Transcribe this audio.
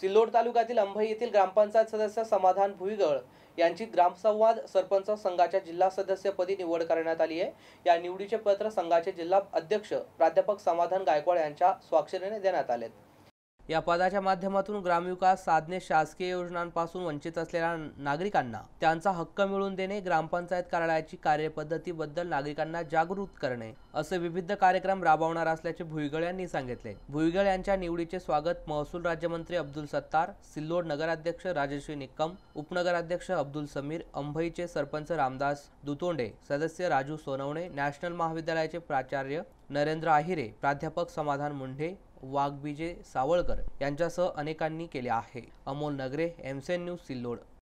सिल्लोड तालुक्यातील अंभई येथील ग्रामपंचायत सदस्य समाधान भुईगळ यांची ग्रामसंवाद सरपंच संघाच्या जिल्हा सदस्यपदी निवड करण्यात आली आहे या निवडीचे पत्र संघाचे जिल्हा अध्यक्ष प्राध्यापक समाधान गायकवाड यांच्या स्वाक्षरीने देण्यात आलेत या पदाच्या माध्यमातून ग्रामविकास साधने शासकीय योजनांपासून वंचित असलेल्या नागरिकांना त्यांचा हक्क मिळवून देणे ग्रामपंचायत कार्यालयाची कार्यपद्धतीबद्दल नागरिकांना जागृत करणे असे विविध कार्यक्रम राबवणार असल्याचे भुईगळ यांनी सांगितले भुईगळ यांच्या निवडीचे स्वागत महसूल राज्यमंत्री अब्दुल सत्तार सिल्लोड नगराध्यक्ष राजश्री निकम उपनगराध्यक्ष अब्दुल समीर अंभईचे सरपंच रामदास दुतोंडे सदस्य राजू सोनवणे नॅशनल महाविद्यालयाचे प्राचार्य नरेंद्र आहिरे प्राध्यापक समाधान मुंढे वाघविजय सावळकर यांच्यासह अनेकांनी केले आहे अमोल नगरे एमसेन न्यूज सिल्लोड